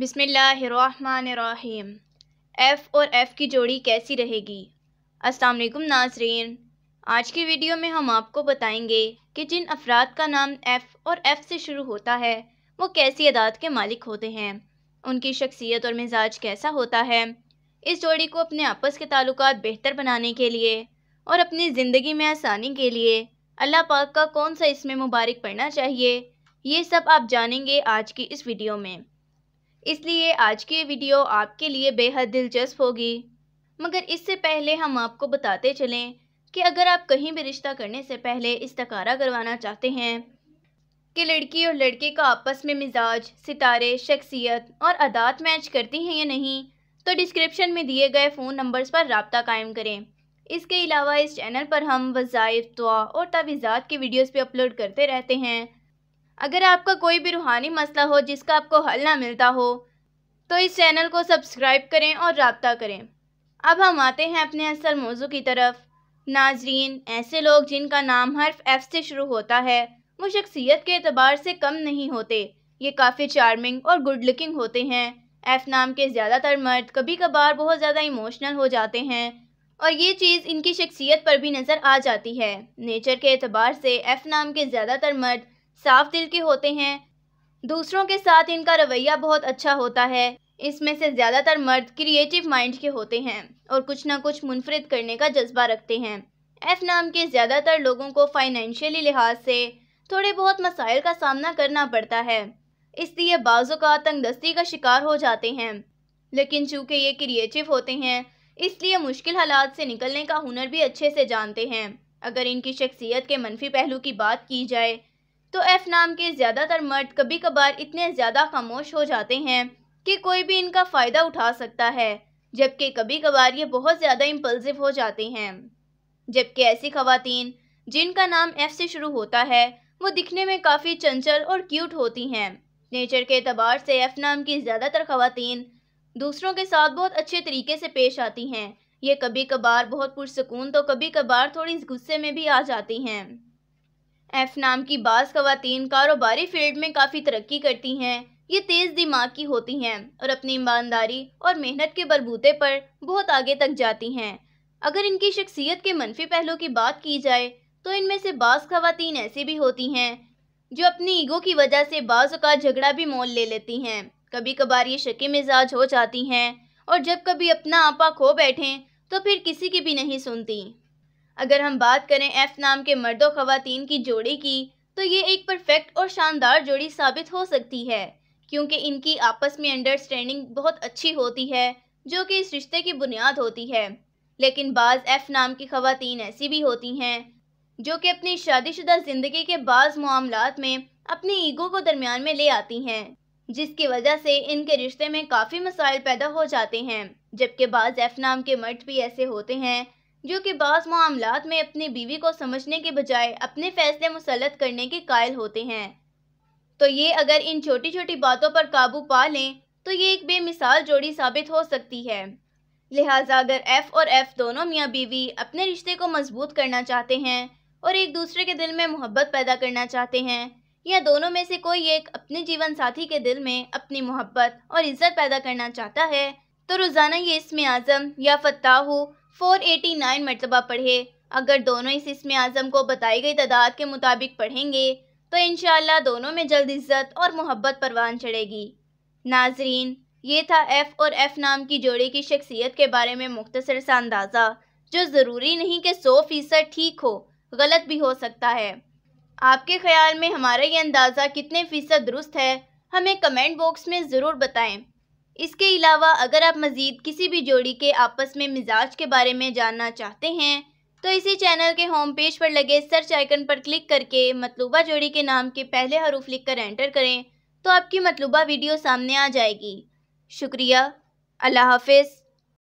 बिसमीम एफ़ और एफ़ की जोड़ी कैसी रहेगी अस्सलाम वालेकुम नाजरीन आज की वीडियो में हम आपको बताएंगे कि जिन अफराद का नाम एफ़ और एफ़ से शुरू होता है वो कैसी अदात के मालिक होते हैं उनकी शख्सियत और मिजाज कैसा होता है इस जोड़ी को अपने आपस के ताल्लुक बेहतर बनाने के लिए और अपनी ज़िंदगी में आसानी के लिए अल्लाह पाक का कौन सा इसमें मुबारक पढ़ना चाहिए ये सब आप जानेंगे आज की इस वीडियो में इसलिए आज की वीडियो आपके लिए बेहद दिलचस्प होगी मगर इससे पहले हम आपको बताते चलें कि अगर आप कहीं भी रिश्ता करने से पहले इस्तकारा करवाना चाहते हैं कि लड़की और लड़के का आपस में मिजाज सितारे शख्सियत और अदात मैच करती हैं या नहीं तो डिस्क्रिप्शन में दिए गए फ़ोन नंबर्स पर रबता कायम करें इसके अलावा इस चैनल पर हम वज़ाइफ दुआ और तावीज़ात के वीडियोस भी अपलोड करते रहते हैं अगर आपका कोई भी रूहानी मसला हो जिसका आपको हल ना मिलता हो तो इस चैनल को सब्सक्राइब करें और रबता करें अब हम आते हैं अपने असल मौजू की तरफ नाजरीन ऐसे लोग जिनका नाम हर्फ एफ़ से शुरू होता है वो शख्सियत के अतबार से कम नहीं होते ये काफ़ी चार्मिंग और गुड लुकिंग होते हैं एफ़ नाम के ज़्यादातर मर्द कभी कभार बहुत ज़्यादा इमोशनल हो जाते हैं और ये चीज़ इनकी शख्सियत पर भी नज़र आ जाती है नेचर के अतबार से एफ़ नाम के ज़्यादातर मर्द साफ दिल के होते हैं दूसरों के साथ इनका रवैया बहुत अच्छा होता है इसमें से ज़्यादातर मर्द क्रिएटिव माइंड के होते हैं और कुछ ना कुछ मुनफरद करने का जज्बा रखते हैं एफ नाम के ज़्यादातर लोगों को फाइनेंशियली लिहाज से थोड़े बहुत मसाइल का सामना करना पड़ता है इसलिए बाज़ों का तंगदस्ती का शिकार हो जाते हैं लेकिन चूँकि ये क्रिएटिव होते हैं इसलिए मुश्किल हालात से निकलने का हुनर भी अच्छे से जानते हैं अगर इनकी शख्सियत के मनफी पहलू की बात की जाए तो एफ नाम के ज़्यादातर मर्द कभी कभार इतने ज़्यादा खामोश हो जाते हैं कि कोई भी इनका फ़ायदा उठा सकता है जबकि कभी कभार ये बहुत ज़्यादा इम्पल्सिव हो जाते हैं जबकि ऐसी खातन जिनका नाम एफ से शुरू होता है वो दिखने में काफ़ी चंचल और क्यूट होती हैं नेचर के अतबार से एफ नाम की ज़्यादातर खातन दूसरों के साथ बहुत अच्छे तरीके से पेश आती हैं ये कभी कभार बहुत पुरसकून तो कभी कभार थोड़ी गुस्से में भी आ जाती हैं एफ नाम की बास खातन कारोबारी फील्ड में काफ़ी तरक्की करती हैं ये तेज़ दिमाग की होती हैं और अपनी ईमानदारी और मेहनत के बलबूते पर बहुत आगे तक जाती हैं अगर इनकी शख्सियत के मनफी पहलू की बात की जाए तो इनमें से बास खातन ऐसी भी होती हैं जो अपनी ईगो की वजह से बाज़ झगड़ा भी मोल ले लेती हैं कभी कभार ये शक मिजाज हो जाती हैं और जब कभी अपना आपा खो बैठें तो फिर किसी की भी नहीं सुनती अगर हम बात करें एफ नाम के मर्द खातन की जोड़ी की तो ये एक परफेक्ट और शानदार जोड़ी साबित हो सकती है क्योंकि इनकी आपस में अंडरस्टैंडिंग बहुत अच्छी होती है जो कि इस रिश्ते की बुनियाद होती है लेकिन बाज़ एफ नाम की खातन ऐसी भी होती हैं जो कि अपनी शादीशुदा ज़िंदगी के बाज़ मामला में अपने ईगो को दरमियान में ले आती हैं जिसकी वजह से इनके रिश्ते में काफ़ी मसाइल पैदा हो जाते हैं जबकि बाज़ एफ नाम के मर्द भी ऐसे होते हैं जो कि बाज़ मामला में अपनी बीवी को समझने के बजाय अपने फैसले मुसलत करने के कायल होते हैं तो ये अगर इन छोटी छोटी बातों पर काबू पा लें तो ये एक बेमिसाल जोड़ी साबित हो सकती है लिहाजा अगर एफ़ और एफ़ दोनों मियाँ बीवी अपने रिश्ते को मजबूत करना चाहते हैं और एक दूसरे के दिल में मोहब्बत पैदा करना चाहते हैं या दोनों में से कोई एक अपने जीवन साथी के दिल में अपनी मोहब्बत और इज्जत पैदा करना चाहता है तो रोज़ाना ये इसमें आज़म या फताहू 489 मरतबा पढ़े अगर दोनों इस इसम आज़म को बताई गई तादाद के मुताबिक पढ़ेंगे तो इन दोनों में जल्द इज़्ज़त और मोहब्बत परवान चढ़ेगी नाजरीन ये था एफ़ और एफ़ नाम की जोड़े की शख्सियत के बारे में मुख्तर सा अंदाज़ा जो ज़रूरी नहीं कि सौ फ़ीसद ठीक हो गलत भी हो सकता है आपके ख्याल में हमारा ये अंदाज़ा कितने फ़ीसद दुरुस्त है हमें कमेंट बॉक्स में ज़रूर बताएं इसके अलावा अगर आप मज़ीद किसी भी जोड़ी के आपस में मिजाज के बारे में जानना चाहते हैं तो इसी चैनल के होम पेज पर लगे सर्च आइकन पर क्लिक करके मतलूबा जोड़ी के नाम के पहले हरूफ लिख कर एंटर करें तो आपकी मतलूबा वीडियो सामने आ जाएगी शुक्रिया अल्लाह हाफिज़